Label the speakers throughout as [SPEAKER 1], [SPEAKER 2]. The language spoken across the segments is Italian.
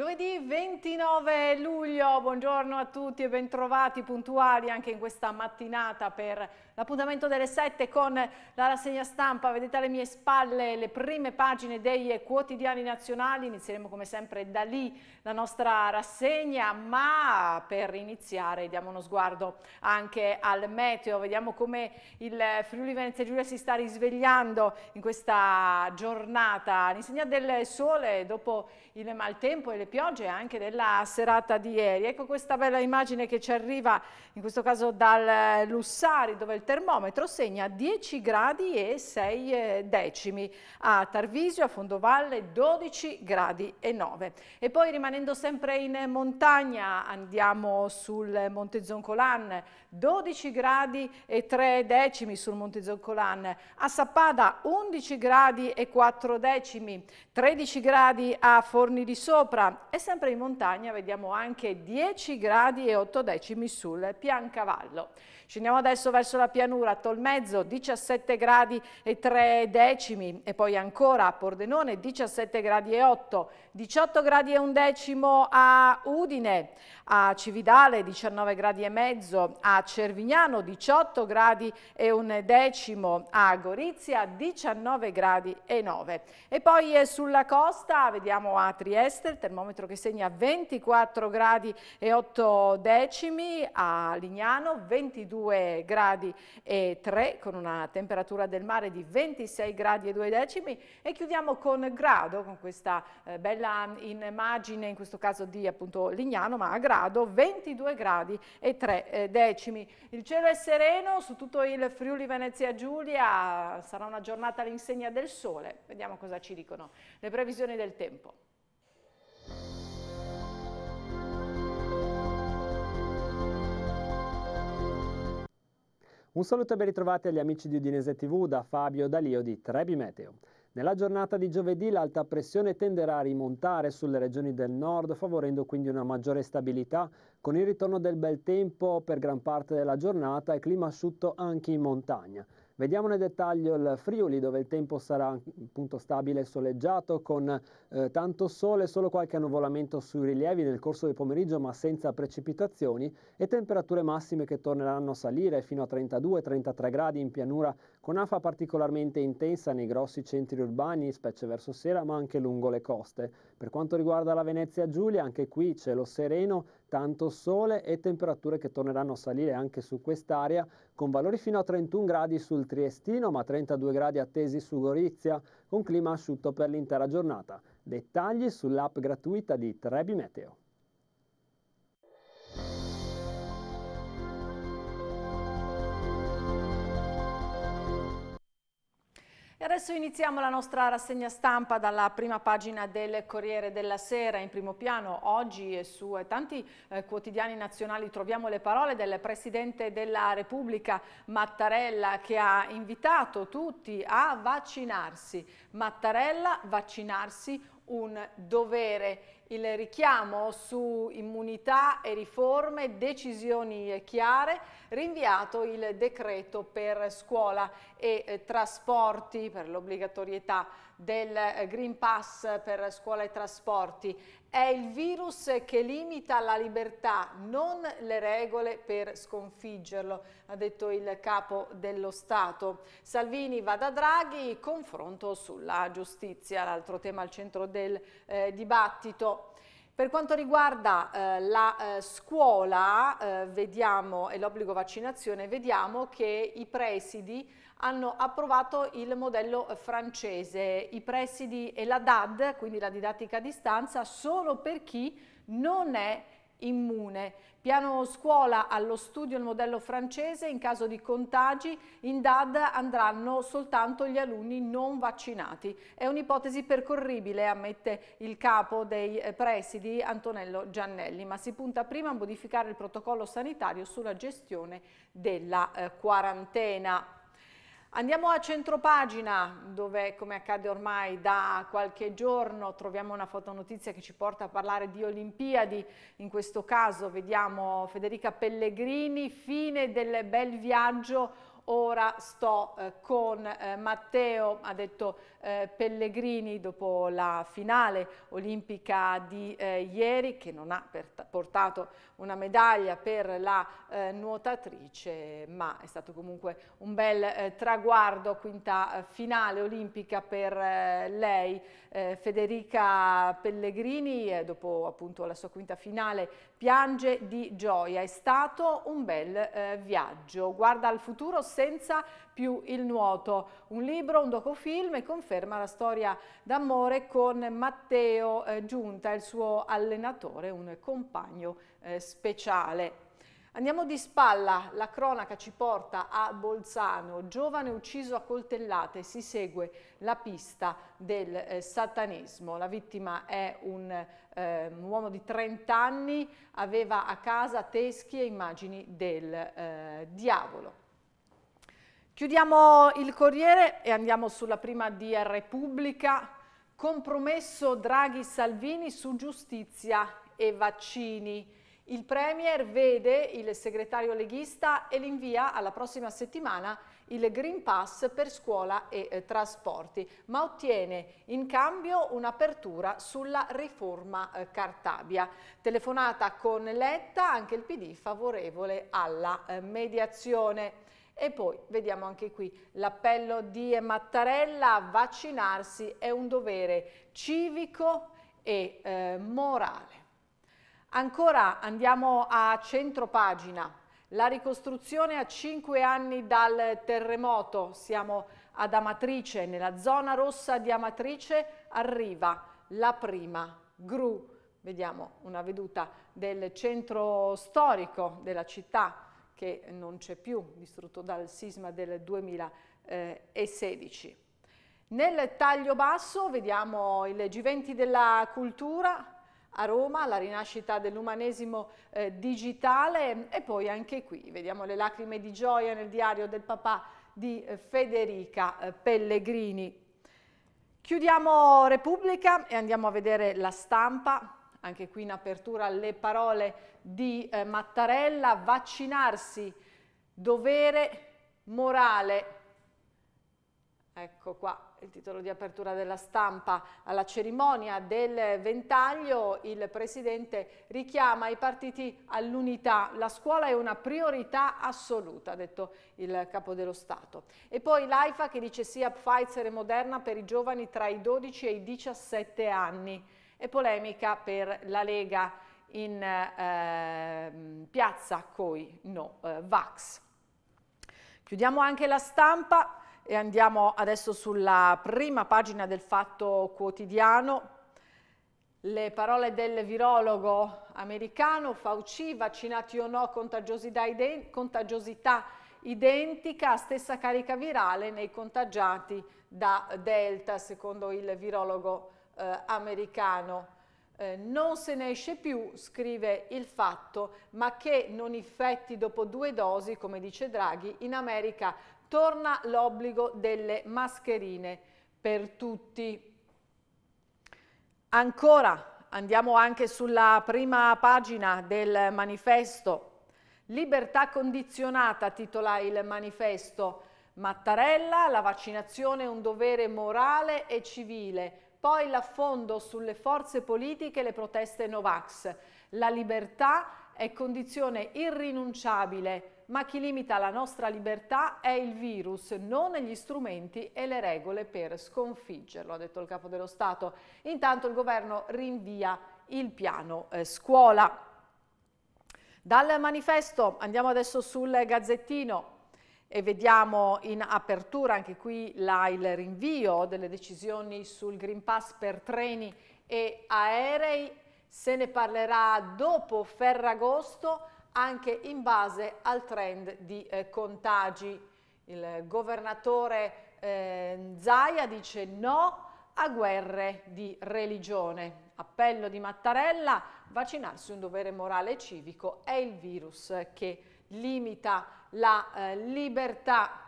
[SPEAKER 1] Giovedì 29 luglio, buongiorno a tutti e bentrovati puntuali anche in questa mattinata per l'appuntamento delle 7 con la rassegna stampa. Vedete alle mie spalle le prime pagine dei quotidiani nazionali, inizieremo come sempre da lì la nostra rassegna, ma per iniziare diamo uno sguardo anche al meteo, vediamo come il Friuli Venezia Giulia si sta risvegliando in questa giornata. L'insegna del sole dopo il maltempo e le piogge anche della serata di ieri. Ecco questa bella immagine che ci arriva in questo caso dal eh, Lussari dove il termometro segna 10 gradi e 6 eh, decimi, a Tarvisio, a Fondovalle 12 gradi e 9. E poi rimanendo sempre in montagna andiamo sul Monte Zoncolan 12 gradi e 3 decimi sul Monte Zoncolan, a Sappada 11 gradi e 4 decimi, 13 gradi a Forni di Sopra, Ora, è sempre in montagna, vediamo anche 10 gradi e 8 decimi sul Piancavallo. Scendiamo adesso verso la pianura, Tolmezzo 17 gradi e 3 decimi e poi ancora a Pordenone 17 gradi e 8, 18 gradi e un decimo a Udine, a Cividale 19 gradi e mezzo, a Cervignano 18 gradi e un decimo, a Gorizia 19 gradi e 9. E poi eh, sulla costa vediamo a Trieste il termometro che segna 24 gradi e 8 decimi, a Lignano 22 22 gradi e 3 con una temperatura del mare di 26 gradi e 2 decimi e chiudiamo con Grado, con questa eh, bella immagine in questo caso di appunto Lignano, ma a Grado 22 gradi e 3 eh, decimi. Il cielo è sereno su tutto il Friuli Venezia Giulia, sarà una giornata all'insegna del sole, vediamo cosa ci dicono le previsioni del tempo.
[SPEAKER 2] Un saluto e ben ritrovati agli amici di Udinese TV da Fabio Dalio di Trebi Meteo. Nella giornata di giovedì l'alta pressione tenderà a rimontare sulle regioni del nord, favorendo quindi una maggiore stabilità, con il ritorno del bel tempo per gran parte della giornata e clima asciutto anche in montagna. Vediamo nel dettaglio il Friuli dove il tempo sarà appunto stabile e soleggiato con eh, tanto sole, solo qualche annuvolamento sui rilievi nel corso del pomeriggio ma senza precipitazioni e temperature massime che torneranno a salire fino a 32-33 gradi in pianura con afa particolarmente intensa nei grossi centri urbani, specie verso sera ma anche lungo le coste. Per quanto riguarda la Venezia Giulia anche qui cielo sereno tanto sole e temperature che torneranno a salire anche su quest'area, con valori fino a 31 gradi sul Triestino, ma 32 gradi attesi su Gorizia, con clima asciutto per l'intera giornata. Dettagli sull'app gratuita di Trebi Meteo.
[SPEAKER 1] Adesso iniziamo la nostra rassegna stampa dalla prima pagina del Corriere della Sera. In primo piano oggi su tanti eh, quotidiani nazionali troviamo le parole del Presidente della Repubblica Mattarella che ha invitato tutti a vaccinarsi. Mattarella, vaccinarsi un dovere il richiamo su immunità e riforme, decisioni chiare, rinviato il decreto per scuola e eh, trasporti per l'obbligatorietà del eh, Green Pass per scuola e trasporti. È il virus che limita la libertà, non le regole per sconfiggerlo, ha detto il capo dello Stato. Salvini va da Draghi, confronto sulla giustizia, l'altro tema al centro del eh, dibattito. Per quanto riguarda eh, la eh, scuola eh, vediamo, e l'obbligo vaccinazione, vediamo che i presidi hanno approvato il modello francese, i presidi e la DAD, quindi la didattica a distanza, solo per chi non è immune. Piano scuola allo studio il modello francese, in caso di contagi in DAD andranno soltanto gli alunni non vaccinati. È un'ipotesi percorribile, ammette il capo dei eh, presidi Antonello Giannelli, ma si punta prima a modificare il protocollo sanitario sulla gestione della eh, quarantena. Andiamo a centropagina dove come accade ormai da qualche giorno troviamo una fotonotizia che ci porta a parlare di Olimpiadi, in questo caso vediamo Federica Pellegrini, fine del bel viaggio ora sto eh, con eh, Matteo, ha detto eh, Pellegrini dopo la finale olimpica di eh, ieri che non ha portato una medaglia per la eh, nuotatrice ma è stato comunque un bel eh, traguardo, quinta eh, finale olimpica per eh, lei. Federica Pellegrini dopo appunto la sua quinta finale piange di gioia, è stato un bel viaggio, guarda al futuro senza più il nuoto, un libro, un docufilm e confronto conferma la storia d'amore con Matteo eh, Giunta, il suo allenatore, un compagno eh, speciale. Andiamo di spalla, la cronaca ci porta a Bolzano, giovane ucciso a coltellate, si segue la pista del eh, satanismo. La vittima è un, eh, un, uomo di 30 anni, aveva a casa teschi e immagini del eh, diavolo. Chiudiamo il Corriere e andiamo sulla prima di Repubblica. Compromesso Draghi-Salvini su giustizia e vaccini. Il Premier vede il segretario leghista e l'invia alla prossima settimana il Green Pass per scuola e eh, trasporti, ma ottiene in cambio un'apertura sulla riforma eh, Cartabia. Telefonata con Letta, anche il PD favorevole alla eh, mediazione. E poi vediamo anche qui l'appello di Mattarella, vaccinarsi è un dovere civico e eh, morale. Ancora andiamo a centro pagina, la ricostruzione a cinque anni dal terremoto, siamo ad Amatrice, nella zona rossa di Amatrice arriva la prima gru, vediamo una veduta del centro storico della città che non c'è più, distrutto dal sisma del 2016. Eh, nel taglio basso vediamo il G20 della cultura, a Roma, la rinascita dell'umanesimo eh, digitale e poi anche qui vediamo le lacrime di gioia nel diario del papà di eh, Federica eh, Pellegrini. Chiudiamo Repubblica e andiamo a vedere la stampa anche qui in apertura le parole di eh, Mattarella, vaccinarsi, dovere morale. Ecco qua il titolo di apertura della stampa. Alla cerimonia del ventaglio il Presidente richiama i partiti all'unità. La scuola è una priorità assoluta, ha detto il Capo dello Stato. E poi l'AIFA che dice sia Pfizer e Moderna per i giovani tra i 12 e i 17 anni e polemica per la Lega in eh, piazza Coi No eh, Vax. Chiudiamo anche la stampa e andiamo adesso sulla prima pagina del Fatto Quotidiano. Le parole del virologo americano Fauci, vaccinati o no, contagiosità, contagiosità identica, stessa carica virale nei contagiati da Delta, secondo il virologo eh, americano. Eh, non se ne esce più, scrive il fatto, ma che non effetti dopo due dosi, come dice Draghi, in America torna l'obbligo delle mascherine per tutti. Ancora, andiamo anche sulla prima pagina del manifesto. Libertà condizionata, titola il manifesto. Mattarella, la vaccinazione è un dovere morale e civile poi l'affondo sulle forze politiche e le proteste Novax. La libertà è condizione irrinunciabile, ma chi limita la nostra libertà è il virus, non gli strumenti e le regole per sconfiggerlo, ha detto il Capo dello Stato. Intanto il governo rinvia il piano eh, scuola. Dal manifesto andiamo adesso sul Gazzettino e vediamo in apertura anche qui là il rinvio delle decisioni sul Green Pass per treni e aerei, se ne parlerà dopo Ferragosto anche in base al trend di eh, contagi. Il governatore eh, Zaia dice no a guerre di religione. Appello di Mattarella, vaccinarsi un dovere morale e civico è il virus che limita la eh, libertà.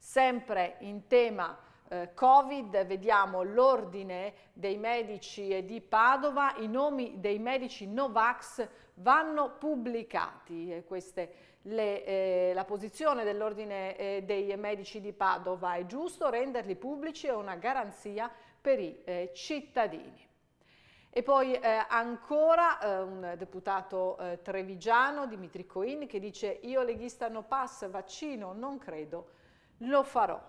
[SPEAKER 1] Sempre in tema eh, Covid vediamo l'ordine dei medici di Padova, i nomi dei medici Novax vanno pubblicati. E queste le, eh, la posizione dell'ordine eh, dei medici di Padova è giusto renderli pubblici è una garanzia per i eh, cittadini. E poi eh, ancora eh, un deputato eh, trevigiano, Dimitri Coin, che dice io leghista no pass, vaccino, non credo, lo farò.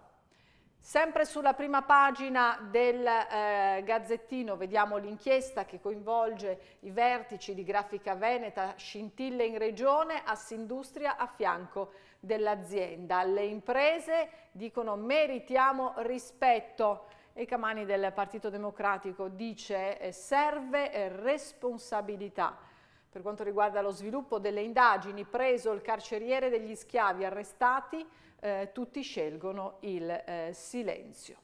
[SPEAKER 1] Sempre sulla prima pagina del eh, Gazzettino vediamo l'inchiesta che coinvolge i vertici di Grafica Veneta, scintille in regione, Assindustria a fianco dell'azienda. Le imprese dicono meritiamo rispetto e Camani del Partito Democratico dice eh, serve eh, responsabilità. Per quanto riguarda lo sviluppo delle indagini, preso il carceriere degli schiavi arrestati, eh, tutti scelgono il eh, silenzio.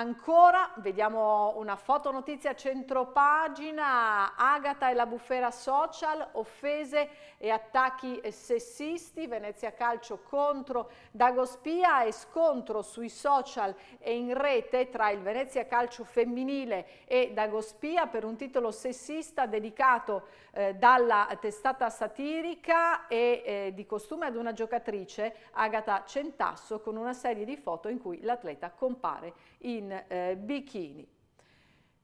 [SPEAKER 1] Ancora, vediamo una foto fotonotizia centropagina, Agata e la bufera social, offese e attacchi sessisti, Venezia Calcio contro Dagospia e scontro sui social e in rete tra il Venezia Calcio femminile e Dagospia per un titolo sessista dedicato eh, dalla testata satirica e eh, di costume ad una giocatrice, Agata Centasso, con una serie di foto in cui l'atleta compare in in eh, bikini.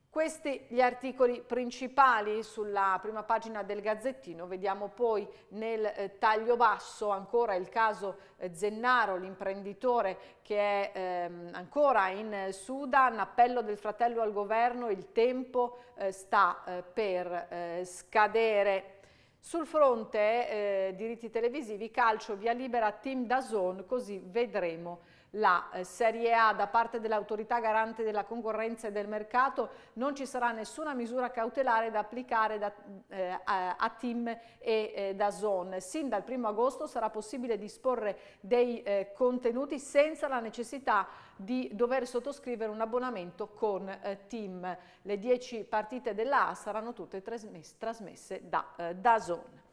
[SPEAKER 1] Questi gli articoli principali sulla prima pagina del Gazzettino, vediamo poi nel eh, taglio basso ancora il caso eh, Zennaro, l'imprenditore che è ehm, ancora in Sudan, appello del fratello al governo, il tempo eh, sta eh, per eh, scadere. Sul fronte eh, diritti televisivi, calcio, via libera, team da zone, così vedremo la eh, Serie A da parte dell'autorità garante della concorrenza e del mercato non ci sarà nessuna misura cautelare da applicare da, eh, a, a, team e eh, da zone. Sin dal 1 agosto sarà possibile disporre dei eh, contenuti senza la necessità di dover sottoscrivere un abbonamento con eh, team. Le 10 partite della A saranno tutte trasmesse da, da zone.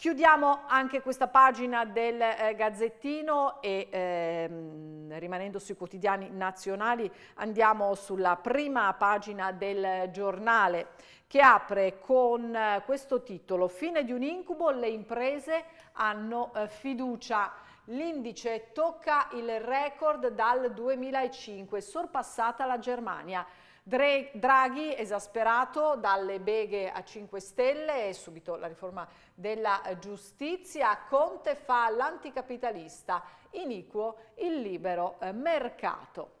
[SPEAKER 1] Chiudiamo anche questa pagina del eh, Gazzettino e ehm, rimanendo sui quotidiani nazionali andiamo sulla prima pagina del giornale che apre con eh, questo titolo Fine di un incubo, le imprese hanno eh, fiducia. L'indice tocca il record dal 2005, sorpassata la Germania. Draghi esasperato dalle beghe a 5 Stelle e subito la riforma della giustizia, Conte fa l'anticapitalista, iniquo il libero eh, mercato.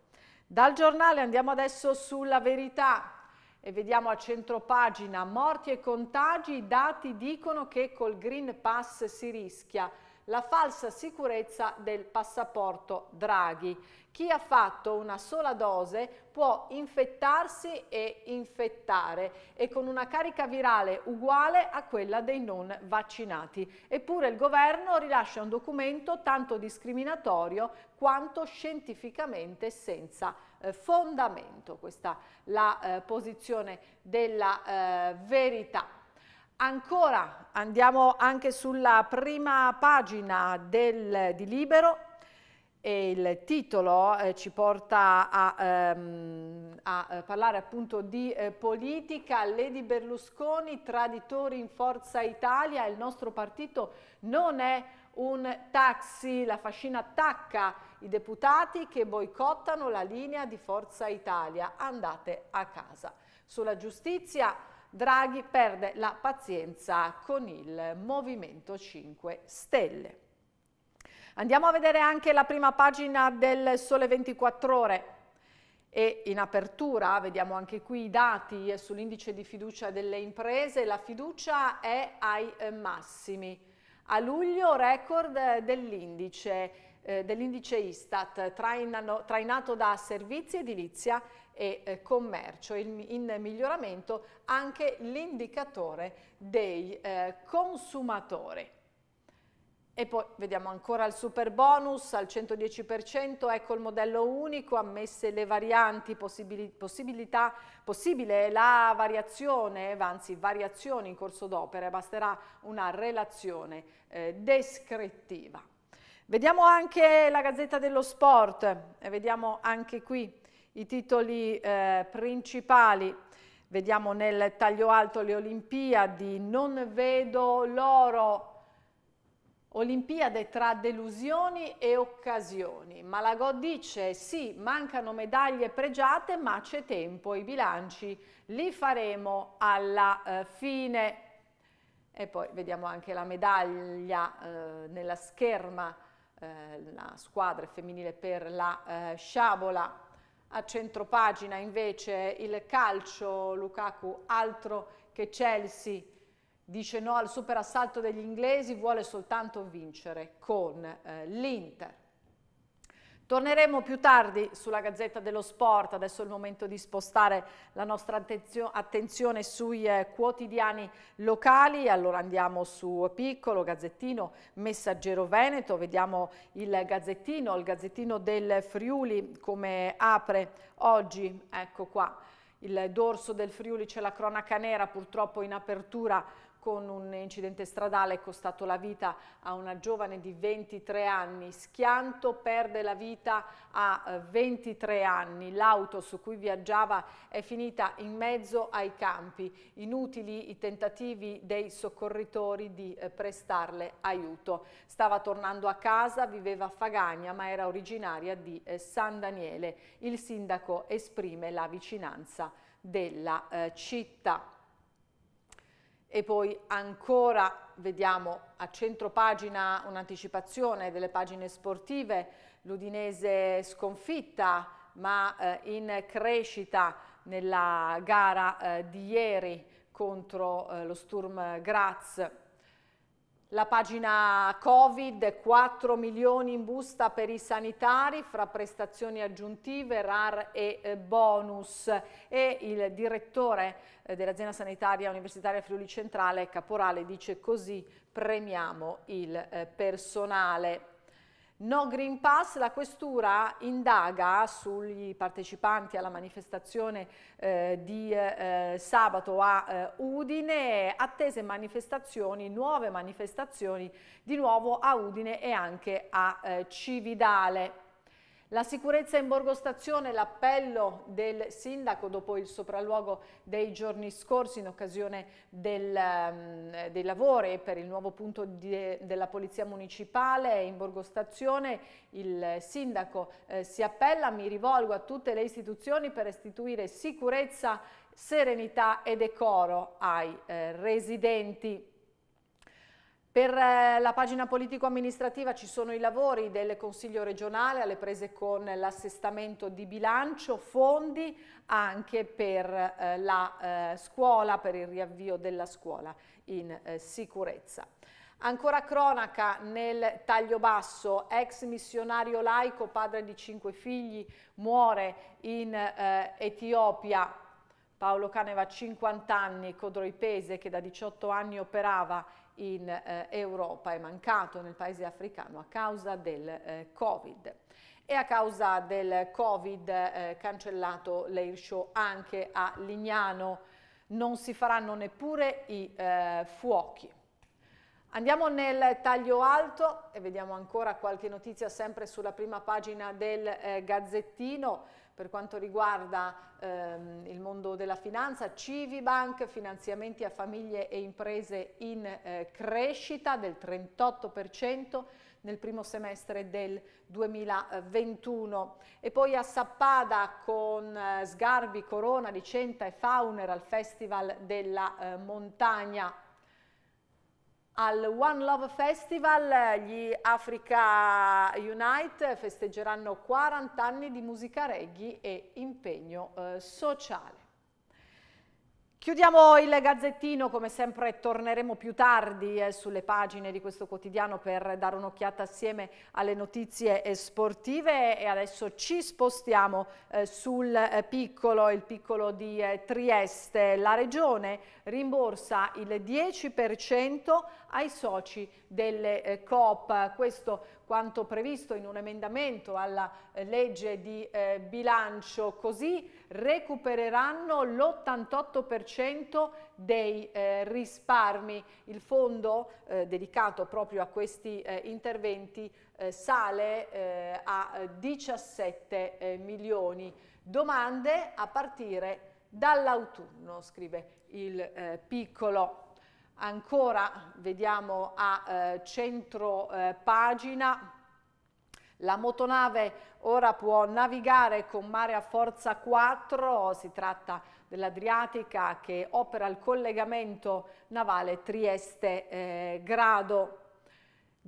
[SPEAKER 1] Dal giornale andiamo adesso sulla verità e vediamo a centro pagina morti e contagi, i dati dicono che col Green Pass si rischia la falsa sicurezza del passaporto Draghi. Chi ha fatto una sola dose può infettarsi e infettare e con una carica virale uguale a quella dei non vaccinati. Eppure il governo rilascia un documento tanto discriminatorio quanto scientificamente senza eh, fondamento. Questa è la eh, posizione della eh, verità. Ancora andiamo anche sulla prima pagina del, di Libero e il titolo eh, ci porta a, ehm, a, eh, parlare appunto di eh, politica, Lady Berlusconi, traditori in Forza Italia, il nostro partito non è un taxi, la fascina attacca i deputati che boicottano la linea di Forza Italia, andate a casa. Sulla giustizia Draghi perde la pazienza con il Movimento 5 Stelle. Andiamo a vedere anche la prima pagina del Sole 24 Ore e in apertura vediamo anche qui i dati sull'indice di fiducia delle imprese, la fiducia è ai massimi. A luglio record dell'indice eh, dell Istat trainato da servizi edilizia e eh, commercio in miglioramento anche l'indicatore dei eh, consumatori. E poi vediamo ancora il super bonus al 110%, ecco il modello unico, ammesse le varianti, possibilità, possibile la variazione, eh, anzi variazioni in corso d'opera, basterà una relazione eh, descrittiva. Vediamo anche la Gazzetta dello Sport, eh, vediamo anche qui i titoli eh, principali, vediamo nel taglio alto le Olimpiadi, non vedo l'oro, Olimpiade tra delusioni e occasioni. Malagò dice sì, mancano medaglie pregiate ma c'è tempo, i bilanci li faremo alla eh, fine. E poi vediamo anche la medaglia eh, nella scherma, eh, la squadra femminile per la eh, sciabola. A centro pagina invece il calcio, Lukaku altro che Chelsea dice no al superassalto degli inglesi, vuole soltanto vincere con eh, l'Inter. Torneremo più tardi sulla Gazzetta dello Sport, adesso è il momento di spostare la nostra attenzione sui eh, quotidiani locali, allora andiamo su Piccolo, Gazzettino, Messaggero Veneto, vediamo il Gazzettino, il Gazzettino del Friuli come apre oggi, ecco qua, il dorso del Friuli c'è la cronaca nera purtroppo in apertura con un incidente stradale costato la vita a una giovane di 23 anni. Schianto perde la vita a 23 eh, anni. L'auto su cui viaggiava è finita in mezzo ai campi. Inutili i tentativi dei soccorritori di eh, prestarle aiuto. Stava tornando a casa, viveva a Fagagna ma era originaria di eh, San Daniele. Il sindaco esprime la vicinanza della città e poi ancora vediamo a centro pagina un'anticipazione delle pagine sportive, l'Udinese sconfitta ma eh, in crescita nella gara eh, di ieri contro eh, lo Sturm Graz la pagina Covid, 4 milioni in busta per i sanitari fra prestazioni aggiuntive, RAR e eh, bonus. E il direttore eh, dell'azienda sanitaria universitaria Friuli Centrale, Caporale, dice così premiamo il eh, personale. No Green Pass, la Questura indaga sugli partecipanti alla manifestazione eh, di eh, sabato a eh, Udine, attese manifestazioni, nuove manifestazioni di nuovo a Udine e anche a eh, Cividale. La sicurezza in Borgo Stazione, l'appello del sindaco dopo il sopralluogo dei giorni scorsi in occasione del, um, dei lavori per il nuovo punto di, della Polizia Municipale in Borgo Stazione, il sindaco eh, si appella, mi rivolgo a tutte le istituzioni per restituire sicurezza, serenità e decoro ai eh, residenti. Per eh, la pagina politico-amministrativa ci sono i lavori del Consiglio regionale alle prese con l'assestamento di bilancio, fondi anche per eh, la eh, scuola, per il riavvio della scuola in sicurezza. Ancora cronaca nel taglio basso, ex missionario laico, padre di cinque figli, muore in Etiopia. Paolo Caneva, 50 anni, Codroipese, che da 18 anni operava in eh, Europa è mancato nel paese africano a causa del eh, Covid. E a causa del Covid eh, cancellato l'airshow anche a Lignano, non si faranno neppure i eh, fuochi. Andiamo nel taglio alto e vediamo ancora qualche notizia sempre sulla prima pagina del eh, Gazzettino per quanto riguarda ehm, il mondo della finanza, Civibank, finanziamenti a famiglie e imprese in eh, crescita del 38% nel primo semestre del 2021 e poi a Sappada con eh, Sgarbi, Corona, Vicenta e Fauner al Festival della eh, Montagna al One Love Festival gli Africa Unite festeggeranno 40 anni di musica reggae e impegno eh, sociale. Chiudiamo il gazzettino, come sempre torneremo più tardi eh, sulle pagine di questo quotidiano per dare un'occhiata assieme alle notizie eh, sportive e adesso ci spostiamo eh, sul eh, piccolo, il piccolo di eh, Trieste. La regione rimborsa il 10% ai soci delle eh, Coop. Questo quanto previsto in un emendamento alla eh, legge di eh, bilancio, così recupereranno l'88% dei eh, risparmi. Il fondo eh, dedicato proprio a questi eh, interventi sale a 17 milioni. Domande a partire dall'autunno, scrive il piccolo ancora vediamo a eh, centro eh, pagina la motonave ora può navigare con mare a forza 4, si tratta dell'Adriatica che opera il collegamento navale Trieste-Grado. Eh,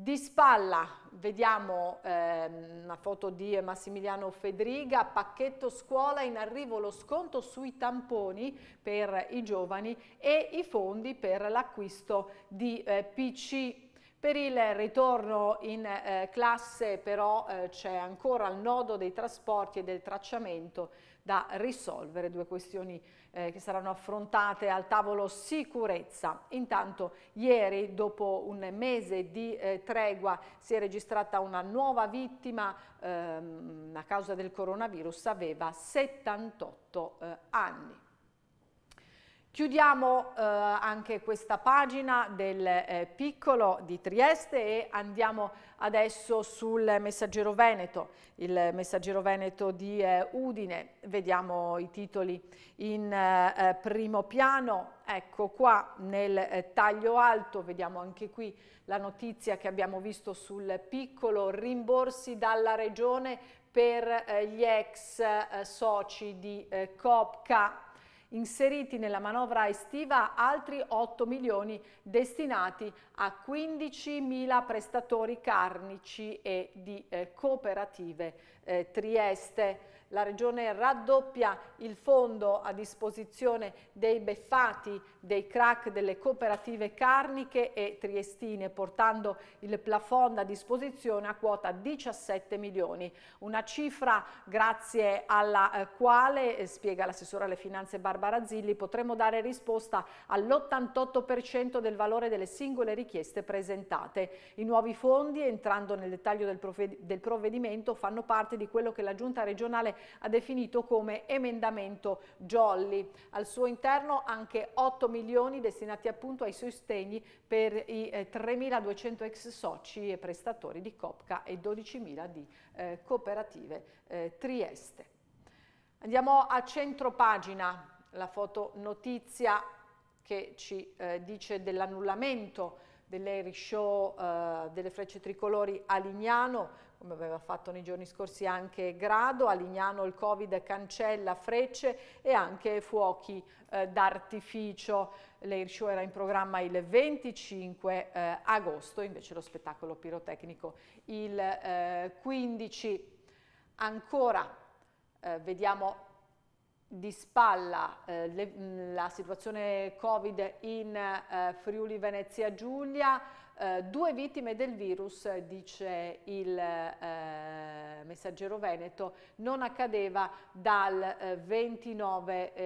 [SPEAKER 1] di spalla vediamo eh, una foto di Massimiliano Fedriga, pacchetto scuola, in arrivo lo sconto sui tamponi per i giovani e i fondi per l'acquisto di eh, PC per il ritorno in eh, classe però eh, c'è ancora il nodo dei trasporti e del tracciamento da risolvere, due questioni eh, che saranno affrontate al tavolo sicurezza. Intanto ieri dopo un mese di eh, tregua si è registrata una nuova vittima ehm, a causa del coronavirus, aveva 78 eh, anni. Chiudiamo eh, anche questa pagina del eh, piccolo di Trieste e andiamo adesso sul Messaggero Veneto, il Messaggero Veneto di eh, Udine. Vediamo i titoli in eh, primo piano. Ecco qua nel eh, taglio alto, vediamo anche qui la notizia che abbiamo visto sul piccolo, rimborsi dalla regione per eh, gli ex soci di Copca inseriti nella manovra estiva altri 8 milioni destinati a 15 mila prestatori carnici e di eh, cooperative eh, Trieste la Regione raddoppia il fondo a disposizione dei beffati, dei crack, delle cooperative carniche e triestine, portando il plafond a disposizione a quota 17 milioni. Una cifra grazie alla eh, quale, eh, spiega l'assessore alle finanze Barbara Zilli, potremo dare risposta all'88% del valore delle singole richieste presentate. I nuovi fondi, entrando nel dettaglio del provvedimento, fanno parte di quello che la Giunta regionale ha definito come emendamento Jolly. Al suo interno anche 8 milioni destinati appunto ai sostegni per i 3.200 eh, ex soci e prestatori di Copca e 12.000 di eh, cooperative eh, Trieste. Andiamo a centro pagina, la fotonotizia che ci eh, dice dell'annullamento dell'Airy Show eh, delle frecce tricolori a Lignano, come aveva fatto nei giorni scorsi anche Grado, a Lignano il Covid cancella frecce e anche fuochi eh, d'artificio. Show era in programma il 25 eh, agosto, invece lo spettacolo pirotecnico il eh, 15. Ancora eh, vediamo di spalla eh, le, mm, la situazione Covid in eh, Friuli Venezia Giulia, eh, due vittime del virus, dice il eh, messaggero Veneto, non accadeva dal 29 eh,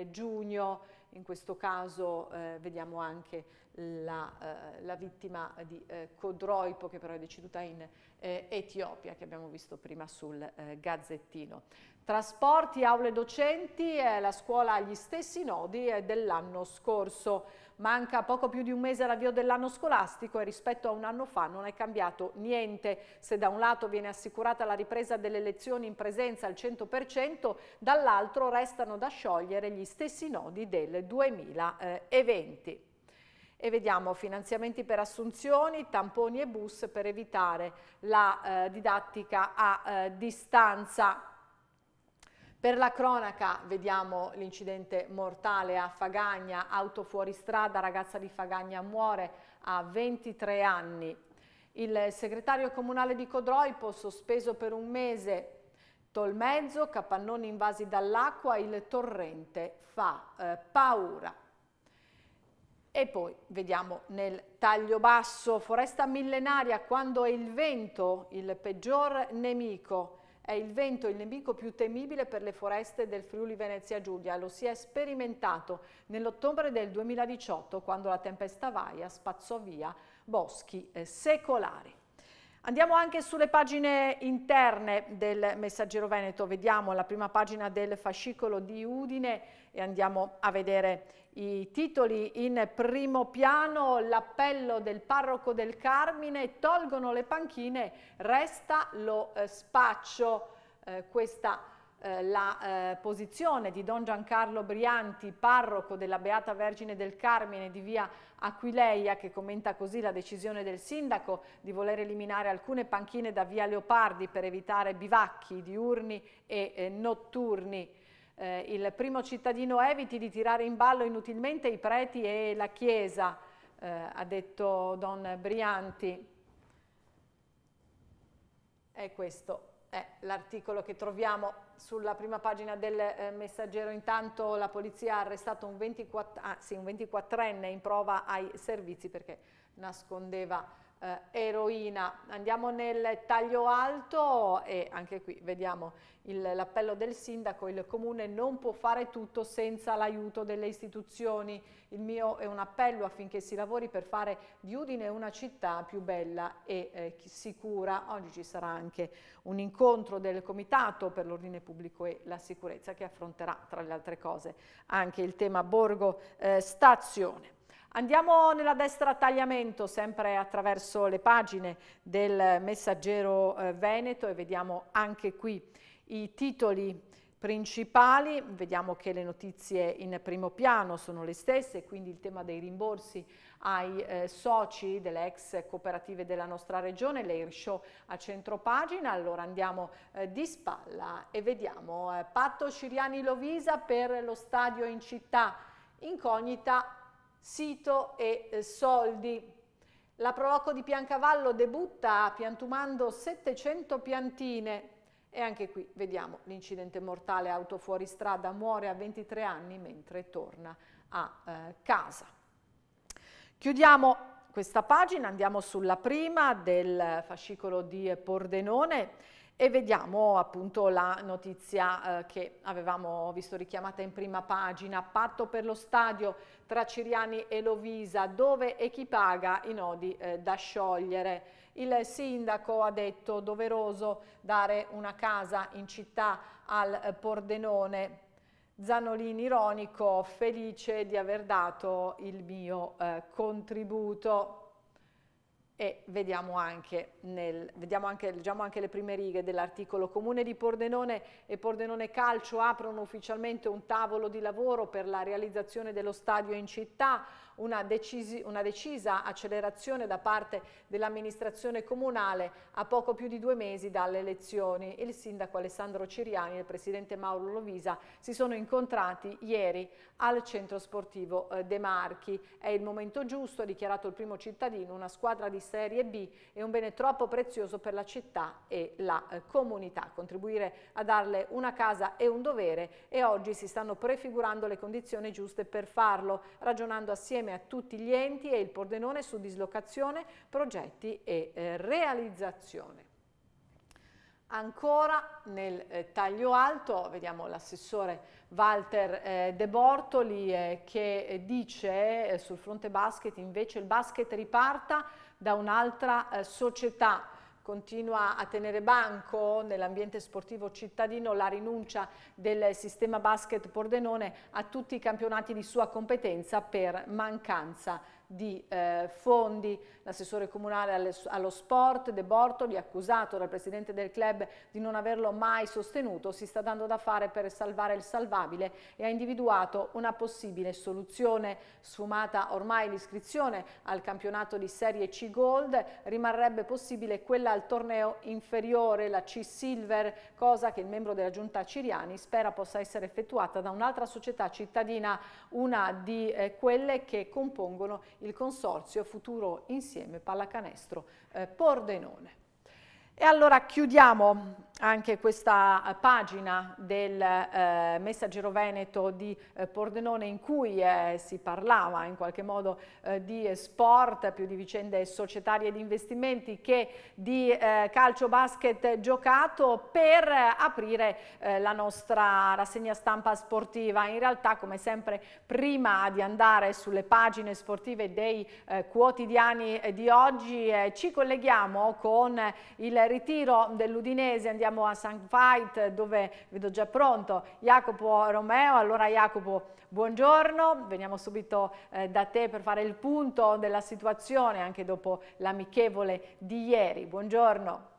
[SPEAKER 1] eh, giugno, in questo caso vediamo anche la, eh, la vittima di eh, Codroipo che però è deceduta in eh, Etiopia che abbiamo visto prima sul eh, gazzettino. Trasporti, aule docenti, la scuola ha gli stessi nodi eh, dell'anno scorso. Manca poco più di un mese all'avvio dell'anno scolastico e rispetto a un anno fa non è cambiato niente. Se da un lato viene assicurata la ripresa delle lezioni in presenza al 100%, dall'altro restano da sciogliere gli stessi nodi del 2020 e vediamo finanziamenti per assunzioni, tamponi e bus per evitare la eh, didattica a eh, distanza. Per la cronaca vediamo l'incidente mortale a Fagagna, auto fuori strada, ragazza di Fagagna muore a 23 anni. Il segretario comunale di Codroipo sospeso per un mese Tolmezzo, capannoni invasi dall'acqua, il torrente fa eh, paura. E poi vediamo nel taglio basso, foresta millenaria, quando è il vento il peggior nemico, è il vento il nemico più temibile per le foreste del Friuli Venezia Giulia. Lo si è sperimentato nell'ottobre del 2018 quando la tempesta Vaia spazzò via boschi eh, secolari. Andiamo anche sulle pagine interne del Messaggero Veneto, vediamo la prima pagina del fascicolo di Udine e andiamo a vedere i titoli in primo piano, l'appello del parroco del Carmine, tolgono le panchine, resta lo eh, spaccio. Eh, questa eh, la eh, posizione di Don Giancarlo Brianti, parroco della Beata Vergine del Carmine di via Aquileia, che commenta così la decisione del sindaco di voler eliminare alcune panchine da via Leopardi per evitare bivacchi diurni e eh, notturni. Eh, il primo cittadino eviti di tirare in ballo inutilmente i preti e la Chiesa, eh, ha detto Don Brianti. E questo è l'articolo che troviamo sulla prima pagina del eh, messaggero. Intanto la polizia ha arrestato un, 24, ah, sì, un 24enne in prova ai servizi perché nascondeva eh, eroina. Andiamo nel taglio alto e anche qui vediamo l'appello del sindaco, il comune non può fare tutto senza l'aiuto delle istituzioni. Il mio è un appello affinché si lavori per fare di Udine una città più bella e eh, sicura. Oggi ci sarà anche un incontro del Comitato per l'ordine pubblico e la sicurezza che affronterà tra le altre cose anche il tema borgo eh, stazione. Andiamo nella destra tagliamento, sempre attraverso le pagine del Messaggero eh, Veneto e vediamo anche qui i titoli principali. Vediamo che le notizie in primo piano sono le stesse, quindi il tema dei rimborsi ai eh, soci delle ex cooperative della nostra regione, l'Air Show a centro pagina. Allora andiamo eh, di spalla e vediamo eh, Patto Ciriani Lovisa per lo stadio in città. Incognita sito e eh, soldi. La Proloco di Piancavallo debutta piantumando 700 piantine e anche qui vediamo l'incidente mortale auto fuori strada, muore a 23 anni mentre torna a eh, casa. Chiudiamo questa pagina, andiamo sulla prima del fascicolo di Pordenone e vediamo appunto la notizia eh, che avevamo visto richiamata in prima pagina, patto per lo stadio tra Ciriani e Lovisa, dove e chi paga i nodi eh, da sciogliere. Il sindaco ha detto doveroso dare una casa in città al eh, Pordenone. Zanolini ironico, felice di aver dato il mio eh, contributo e vediamo anche, nel, vediamo anche, leggiamo anche le prime righe dell'articolo Comune di Pordenone e Pordenone Calcio aprono ufficialmente un tavolo di lavoro per la realizzazione dello stadio in città una, decisi, una decisa accelerazione da parte dell'amministrazione comunale a poco più di due mesi dalle elezioni. Il sindaco Alessandro Ciriani e il presidente Mauro Lovisa si sono incontrati ieri al centro sportivo eh, De Marchi. È il momento giusto, ha dichiarato il primo cittadino, una squadra di Serie B è un bene troppo prezioso per la città e la eh, comunità. Contribuire a darle una casa è un dovere e oggi si stanno prefigurando le condizioni giuste per farlo, ragionando assieme insieme a tutti gli enti e il Pordenone su dislocazione, progetti e eh, realizzazione. Ancora nel eh, taglio alto vediamo l'assessore Walter eh, De Bortoli eh, che eh, dice eh, sul fronte basket invece il basket riparta da un'altra eh, società continua a tenere banco nell'ambiente sportivo cittadino la rinuncia del sistema basket Pordenone a tutti i campionati di sua competenza per mancanza di eh, fondi, l'assessore comunale alle, allo sport De Bortoli, accusato dal presidente del club di non averlo mai sostenuto, si sta dando da fare per salvare il salvabile e ha individuato una possibile soluzione. Sfumata ormai l'iscrizione al campionato di Serie C Gold, rimarrebbe possibile quella al torneo inferiore, la C Silver, cosa che il membro della giunta Ciriani spera possa essere effettuata da un'altra società cittadina, una di eh, quelle che compongono il consorzio Futuro Insieme Pallacanestro eh, Pordenone. E allora chiudiamo anche questa eh, pagina del eh, Messaggero Veneto di eh, Pordenone in cui eh, si parlava in qualche modo eh, di sport, più di vicende societarie di investimenti che di eh, calcio basket giocato per aprire la nostra rassegna stampa sportiva. In realtà come sempre prima di andare sulle pagine sportive dei quotidiani di oggi ci colleghiamo con il eh, ritiro dell'Udinese andiamo a San Fight dove vedo già pronto Jacopo Romeo. Allora Jacopo, buongiorno, veniamo subito eh, da te per fare il punto della situazione anche dopo l'amichevole di ieri. Buongiorno.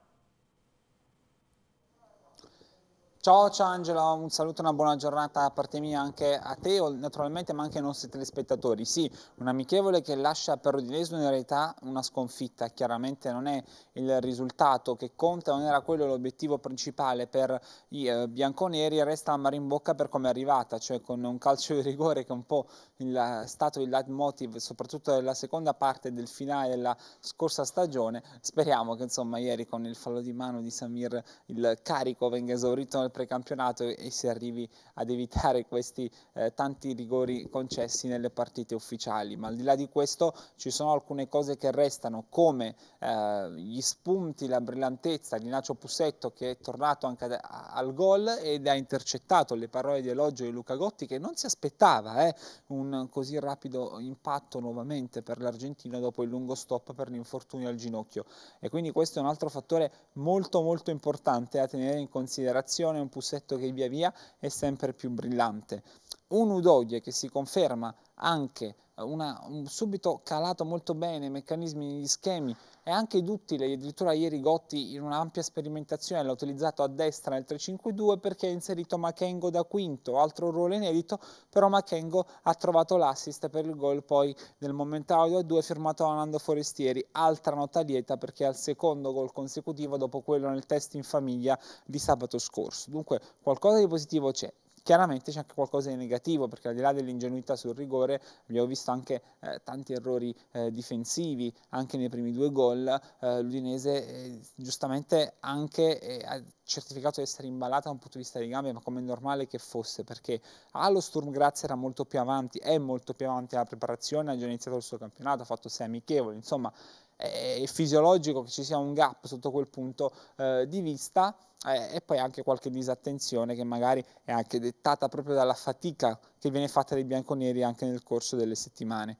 [SPEAKER 3] Ciao Ciangelo, un saluto e una buona giornata da parte mia anche a te, naturalmente, ma anche ai nostri telespettatori. Sì, un amichevole che lascia per Rodinese in realtà una sconfitta. Chiaramente non è il risultato che conta, non era quello l'obiettivo principale per i eh, bianconeri. Resta la marimbocca per come è arrivata, cioè con un calcio di rigore che è un po' il, eh, stato il leitmotiv, soprattutto della seconda parte del finale della scorsa stagione. Speriamo che, insomma, ieri con il fallo di mano di Samir il carico venga esaurito nel precampionato e si arrivi ad evitare questi eh, tanti rigori concessi nelle partite ufficiali. Ma al di là di questo ci sono alcune cose che restano come eh, gli spunti, la brillantezza di Nacio Pussetto che è tornato anche ad, al gol ed ha intercettato le parole di elogio di Luca Gotti che non si aspettava eh, un così rapido impatto nuovamente per l'Argentina dopo il lungo stop per l'infortunio al ginocchio. E quindi questo è un altro fattore molto molto importante da tenere in considerazione è un pussetto che via via è sempre più brillante. Un Udoie che si conferma anche eh, una, un subito calato molto bene i meccanismi, gli schemi e anche i addirittura ieri Gotti in un'ampia sperimentazione l'ha utilizzato a destra nel 3-5-2 perché ha inserito Makengo da quinto, altro ruolo inedito, però Makengo ha trovato l'assist per il gol poi nel momentaneo 2-2 firmato da Nando Forestieri, altra nota lieta perché è al secondo gol consecutivo dopo quello nel test in famiglia di sabato scorso. Dunque qualcosa di positivo c'è, Chiaramente c'è anche qualcosa di negativo perché al di là dell'ingenuità sul rigore abbiamo visto anche eh, tanti errori eh, difensivi, anche nei primi due gol eh, l'Udinese eh, giustamente anche eh, ha certificato di essere imbalata da un punto di vista di gambe ma come è normale che fosse perché allo Sturm Graz era molto più avanti, è molto più avanti alla preparazione, ha già iniziato il suo campionato, ha fatto sei amichevoli, insomma eh, è fisiologico che ci sia un gap sotto quel punto eh, di vista eh, e poi anche qualche disattenzione che magari è anche dettata proprio dalla fatica che viene fatta dai bianconeri anche nel corso delle settimane.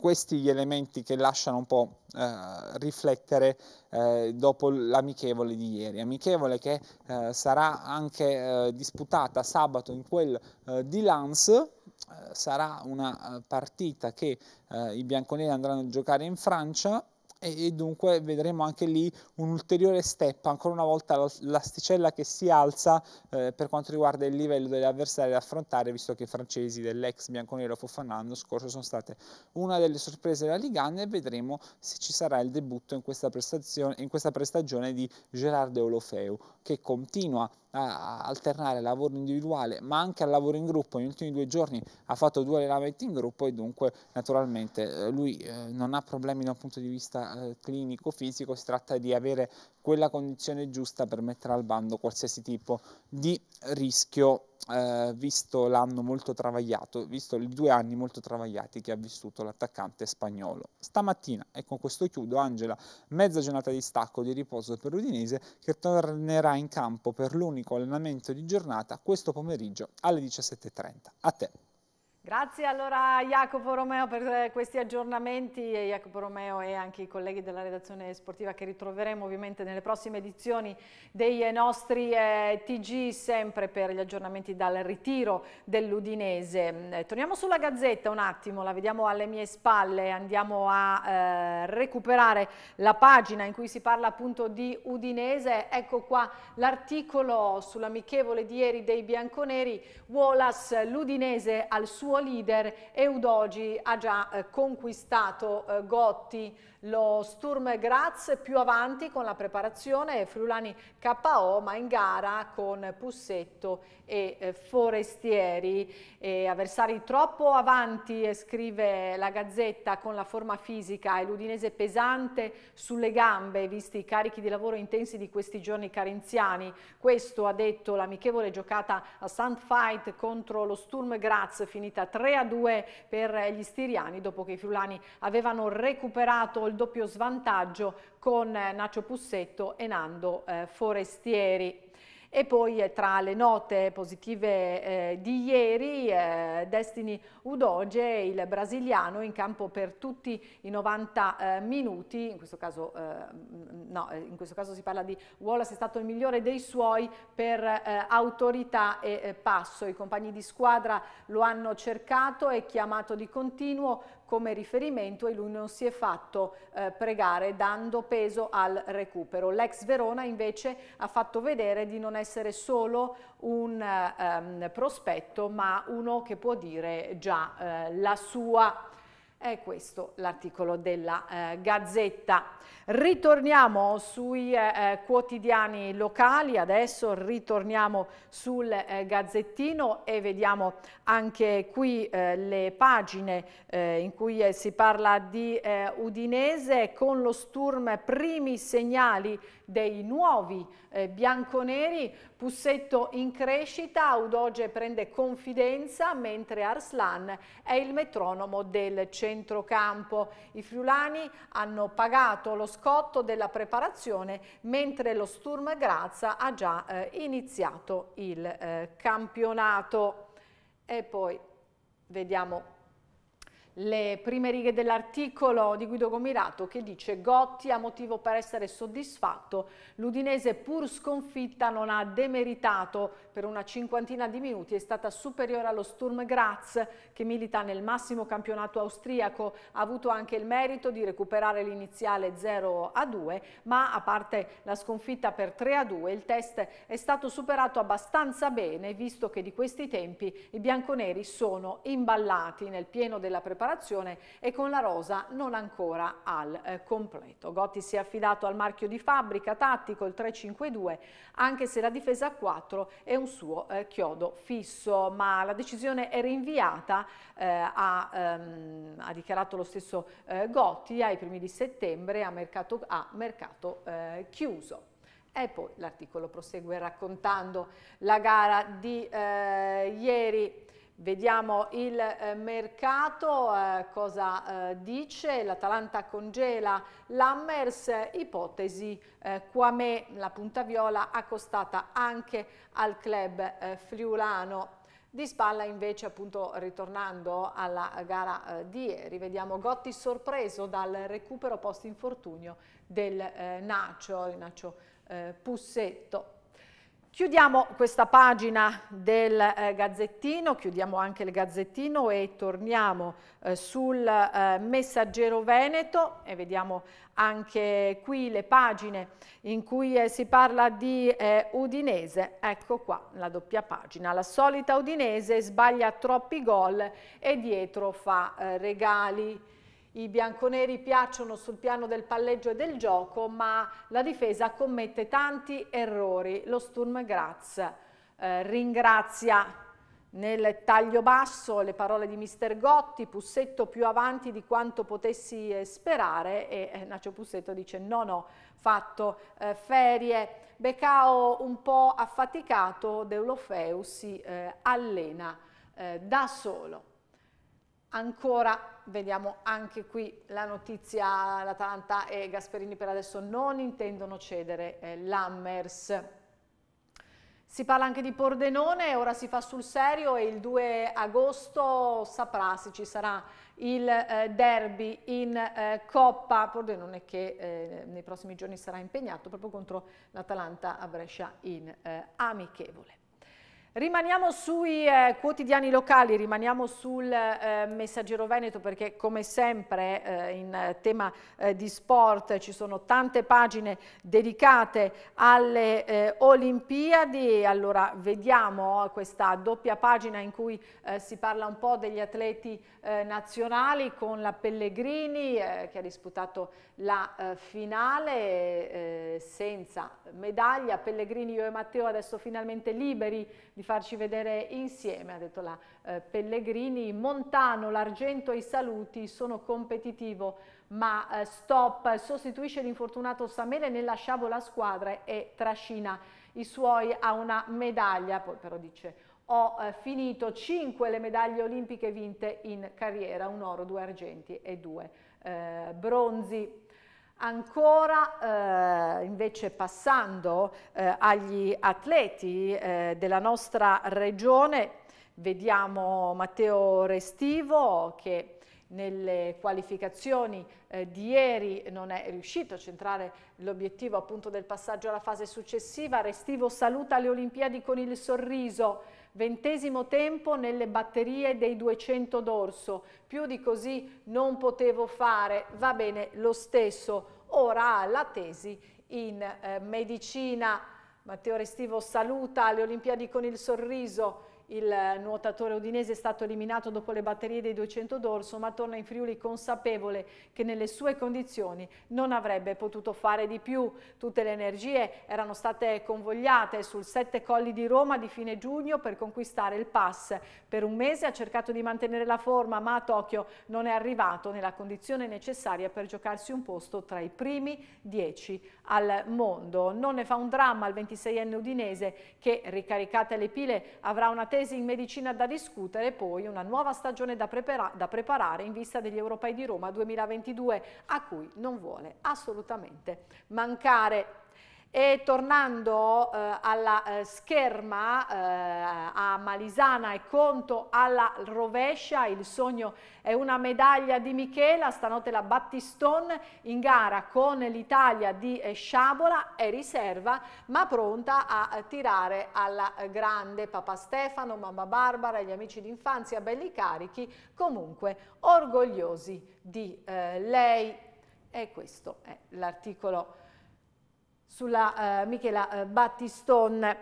[SPEAKER 3] Questi gli elementi che lasciano un po' eh, riflettere eh, dopo l'amichevole di ieri, amichevole che eh, sarà anche disputata sabato in quel di Lance, sarà una partita che i bianconeri andranno a giocare in Francia e, e dunque vedremo anche lì un ulteriore step, ancora una volta l'asticella che si alza eh, per quanto riguarda il livello degli avversari da affrontare, visto che i francesi dell'ex bianconero Fofana l'anno scorso sono state una delle sorprese della Ligane e vedremo se ci sarà il debutto in questa, prestazione, in questa prestagione di Gerardo Olofeu che continua a alternare lavoro individuale ma anche al lavoro in gruppo, negli ultimi due giorni ha fatto due allenamenti in gruppo e dunque naturalmente eh, lui eh, non ha problemi da un punto di vista eh, clinico, fisico, si tratta di avere quella condizione giusta per mettere al bando qualsiasi tipo di rischio, eh, visto l'anno molto travagliato, visto i due anni molto travagliati che ha vissuto l'attaccante spagnolo. Stamattina, e con questo chiudo, Angela, mezza giornata di stacco di riposo per Udinese, che tornerà in campo per l'unico allenamento di giornata questo pomeriggio alle 17.30. A te.
[SPEAKER 1] Grazie allora Jacopo Romeo per eh, questi aggiornamenti e Jacopo Romeo e anche i colleghi della redazione sportiva che ritroveremo ovviamente nelle prossime edizioni dei nostri eh, TG sempre per gli aggiornamenti dal ritiro dell'Udinese. Eh, torniamo sulla Gazzetta un attimo, la vediamo alle mie spalle, andiamo a eh, recuperare la pagina in cui si parla appunto di Udinese, ecco qua l'articolo sull'amichevole di ieri dei bianconeri, Wallace l'Udinese al suo suo leader Eudogi ha già eh, conquistato eh, Gotti lo Sturm Graz più avanti con la preparazione Friulani KO ma in gara con Pussetto e eh, Forestieri e avversari troppo avanti scrive la Gazzetta con la forma fisica e l'Udinese pesante sulle gambe visti i carichi di lavoro intensi di questi giorni carenziani questo ha detto l'amichevole giocata a Sand Fight contro lo Sturm Graz finita 3 a 2 per gli stiriani dopo che i friulani avevano recuperato il doppio svantaggio con eh, Nacio Pussetto e Nando eh, Forestieri. E poi eh, tra le note positive eh, di ieri, eh, Destiny Udoge, il brasiliano, in campo per tutti i 90 eh, minuti, in questo, caso, no, in questo caso si parla di Wallace, è stato il migliore dei suoi per autorità e passo. I compagni di squadra lo hanno cercato e chiamato di continuo, come riferimento e lui non si è fatto eh, pregare dando peso al recupero. L'ex Verona invece ha fatto vedere di non essere solo un ehm, prospetto ma uno che può dire già eh, la sua è questo l'articolo della eh, Gazzetta. Ritorniamo sui eh, eh, quotidiani locali, adesso ritorniamo sul eh, Gazzettino e vediamo anche qui eh, le pagine eh, in cui si parla di Udinese con lo Sturm primi segnali dei nuovi bianconeri Pussetto in crescita, Udoge prende confidenza mentre Arslan è il metronomo del centrocampo. I friulani hanno pagato lo scotto della preparazione mentre lo Sturm Grazia ha già eh, iniziato il eh, campionato. E poi vediamo le prime righe dell'articolo di Guido Gomirato che dice Gotti ha motivo per essere soddisfatto, l'Udinese pur sconfitta non ha demeritato, per una cinquantina di minuti è stata superiore allo Sturm Graz che milita nel massimo campionato austriaco, ha avuto anche il merito di recuperare l'iniziale 0 a 2, ma a parte la sconfitta per 3 a 2 il test è stato superato abbastanza bene visto che di questi tempi i bianconeri sono imballati nel pieno della preparazione preparazione e con la rosa non ancora al eh, completo. Gotti si è affidato al marchio di fabbrica tattico, il 3-5-2, anche se la difesa a 4 è un suo eh, chiodo fisso, ma la decisione è rinviata, eh, a, ehm, ha dichiarato lo stesso eh, Gotti, ai primi di settembre a mercato, a mercato eh, chiuso. E poi l'articolo prosegue raccontando la gara di eh, ieri Vediamo il eh, mercato, eh, cosa eh, dice, l'Atalanta congela l'Ammers, ipotesi eh, Quame, la punta viola, accostata anche al club eh, friulano. Di spalla invece appunto ritornando alla gara eh, di ieri vediamo Gotti sorpreso dal recupero post infortunio del eh, Nacio, il Nacio eh, Pussetto. Chiudiamo questa pagina del eh, Gazzettino, chiudiamo anche il Gazzettino e torniamo eh, sul eh, Messaggero Veneto e vediamo anche qui le pagine in cui eh, si parla di eh, Udinese. Ecco qua la doppia pagina. La solita Udinese sbaglia troppi gol e dietro fa eh, regali i bianconeri piacciono sul piano del palleggio e del gioco, ma la difesa commette tanti errori. Lo Sturm Graz eh, ringrazia nel taglio basso le parole di mister Gotti, Pussetto più avanti di quanto potessi eh, sperare e eh, Nacio Pussetto dice no, ho fatto eh, ferie. Becao un po' affaticato, Deulofeu si eh, allena eh, da solo. Ancora vediamo anche qui la notizia, l'Atalanta e Gasperini per adesso non intendono cedere eh, l'Ammers. Si parla anche di Pordenone, ora si fa sul serio e il 2 agosto saprà se ci sarà il eh, derby in eh, Coppa. Pordenone che eh, nei prossimi giorni sarà impegnato proprio contro l'Atalanta a Brescia in eh, amichevole. Rimaniamo sui eh, quotidiani locali, rimaniamo sul eh, Messaggero Veneto perché come sempre eh, in tema eh, di sport ci sono tante pagine dedicate alle eh, Olimpiadi. Allora vediamo eh, questa doppia pagina in cui si parla un po' degli atleti nazionali con la Pellegrini che ha disputato la finale senza medaglia. Pellegrini, io e Matteo adesso finalmente liberi di farci vedere insieme, ha detto la eh, Pellegrini, Montano, l'Argento e i saluti, sono competitivo ma eh, stop, sostituisce l'infortunato Samele nella sciabola squadra e trascina i suoi a una medaglia, poi però dice ho eh, finito 5 le medaglie olimpiche vinte in carriera, un oro, due argenti e due eh, bronzi. Ancora eh, invece passando eh, agli atleti eh, della nostra regione, vediamo Matteo Restivo che nelle qualificazioni eh, di ieri non è riuscito a centrare l'obiettivo appunto del passaggio alla fase successiva. Restivo saluta le Olimpiadi con il sorriso ventesimo tempo nelle batterie dei 200 dorso, più di così non potevo fare, va bene lo stesso, ora la tesi in eh, medicina. Matteo Restivo saluta le Olimpiadi con il sorriso, il nuotatore udinese è stato eliminato dopo le batterie dei 200 d'orso, ma torna in Friuli consapevole che nelle sue condizioni non avrebbe potuto fare di più. Tutte le energie erano state convogliate sul Sette Colli di Roma di fine giugno per conquistare il pass. Per un mese ha cercato di mantenere la forma, ma a Tokyo non è arrivato nella condizione necessaria per giocarsi un posto tra i primi 10 al mondo. Non ne fa un dramma il 26enne udinese che, ricaricate le pile, avrà una testa attesi in medicina da discutere poi una nuova stagione da, prepara da preparare in vista degli europei di Roma 2022 a cui non vuole assolutamente mancare. E tornando eh, alla eh, scherma eh, a Malisana e Conto alla rovescia, il sogno è una medaglia di Michela, stanotte la Battiston in gara con l'Italia di eh, Sciabola è riserva ma pronta a eh, tirare alla eh, grande Papa Stefano, mamma Barbara e gli amici d'infanzia belli carichi, comunque orgogliosi di lei e questo è l'articolo sulla eh, Michela eh, Battiston.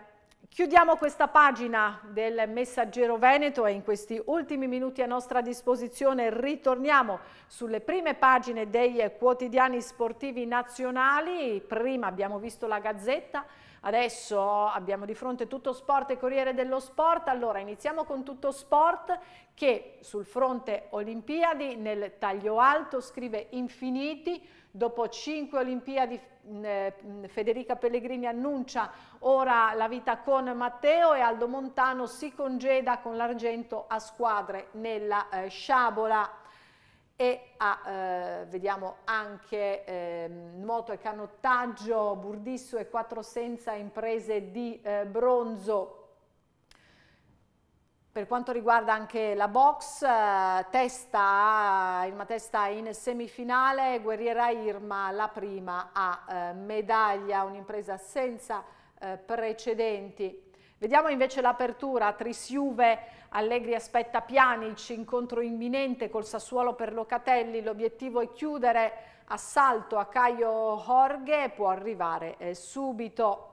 [SPEAKER 1] Chiudiamo questa pagina del Messaggero Veneto e in questi ultimi minuti a nostra disposizione ritorniamo sulle prime pagine dei quotidiani sportivi nazionali. Prima abbiamo visto la Gazzetta, adesso abbiamo di fronte Tutto Sport e Corriere dello Sport. Allora iniziamo con Tutto Sport che sul fronte Olimpiadi nel taglio alto scrive infiniti dopo cinque Olimpiadi Mm, eh, Federica Pellegrini annuncia ora la vita con Matteo e Aldo Montano si congeda con l'argento a squadre nella eh, sciabola e a, ah, eh, vediamo anche eh, nuoto e canottaggio, burdisso e quattro senza imprese di eh, bronzo per quanto riguarda anche la box, eh, testa, Irma Testa in semifinale, guerriera Irma la prima a eh, medaglia, un'impresa senza eh, precedenti. Vediamo invece l'apertura, Trisiuve, Allegri aspetta Pianic, incontro imminente col Sassuolo per Locatelli, l'obiettivo è chiudere, assalto a Caio Jorge, può arrivare subito.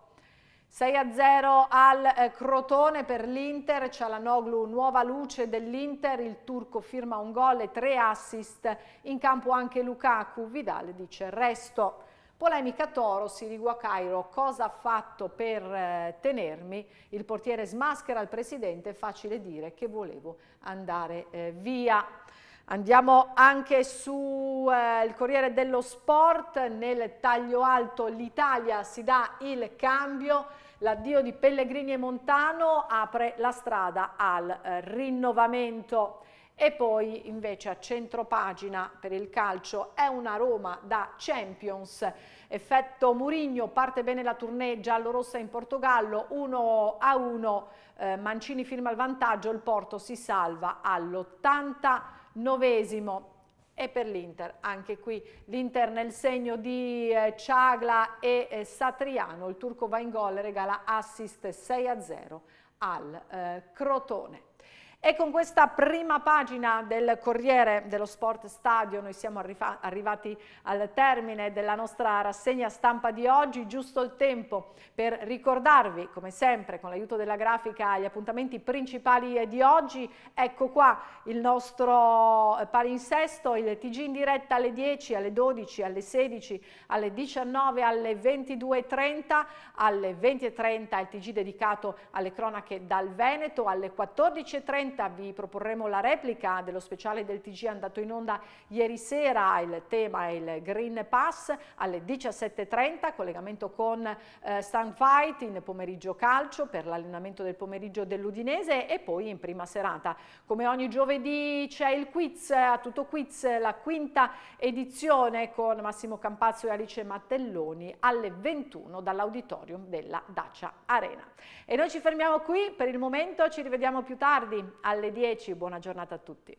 [SPEAKER 1] 6-0 al eh, Crotone per l'Inter, Cialanoglu nuova luce dell'Inter, il turco firma un gol e tre assist, in campo anche Lukaku, Vidal dice resto. Polemica Toro, Sirigua Cairo, cosa ha fatto per eh, tenermi? Il portiere smaschera il presidente, facile dire che volevo andare eh, via. Andiamo anche sul eh, Corriere dello Sport, nel taglio alto l'Italia si dà il cambio, l'addio di Pellegrini e Montano apre la strada al eh, rinnovamento. E poi invece a centropagina per il calcio è una Roma da Champions. Effetto Murigno, parte bene la tournée giallorossa in Portogallo, 1 a 1, eh, Mancini firma il vantaggio, il Porto si salva all'80 novesimo e per l'Inter, anche qui l'Inter nel segno di eh, Ciagla e eh, Satriano, il turco va in gol e regala assist 6 0 al eh, Crotone. E con questa prima pagina del Corriere dello Sport Stadio noi siamo arrivati al termine della nostra rassegna stampa di oggi, giusto il tempo per ricordarvi, come sempre, con l'aiuto della grafica, gli appuntamenti principali di oggi. Ecco qua il nostro palinsesto, il TG in diretta alle 10, alle 12, alle 16, alle 19, alle 22.30, alle 20.30 il TG dedicato alle cronache dal Veneto, alle 14.30 30 vi proporremo la replica dello speciale del TG andato in onda ieri sera, il tema è il Green Pass, alle 17.30 collegamento con eh, Stan Fight in pomeriggio calcio per l'allenamento del pomeriggio dell'Udinese e poi in prima serata. Come ogni giovedì c'è il quiz, a tutto quiz, la quinta edizione con Massimo Campazzo e Alice Mattelloni alle 21 dall'auditorium della Dacia Arena. E noi ci fermiamo qui per il momento, ci rivediamo più tardi alle 10. Buona giornata a tutti.